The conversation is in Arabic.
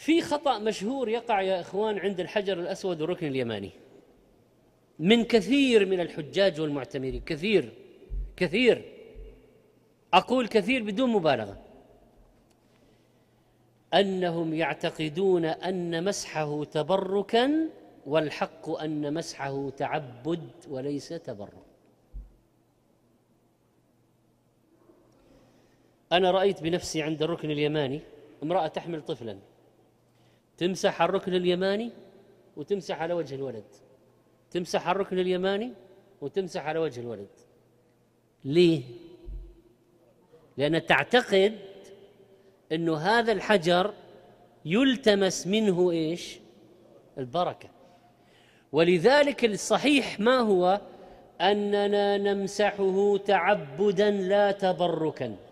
في خطأ مشهور يقع يا إخوان عند الحجر الأسود والركن اليماني من كثير من الحجاج والمعتمرين كثير كثير أقول كثير بدون مبالغة أنهم يعتقدون أن مسحه تبركا والحق أن مسحه تعبد وليس تبرك أنا رأيت بنفسي عند الركن اليماني امرأة تحمل طفلاً تمسح الركن اليماني وتمسح على وجه الولد تمسح الركن اليماني وتمسح على وجه الولد ليه لأن تعتقد أنه هذا الحجر يلتمس منه إيش البركة ولذلك الصحيح ما هو أننا نمسحه تعبدا لا تبركا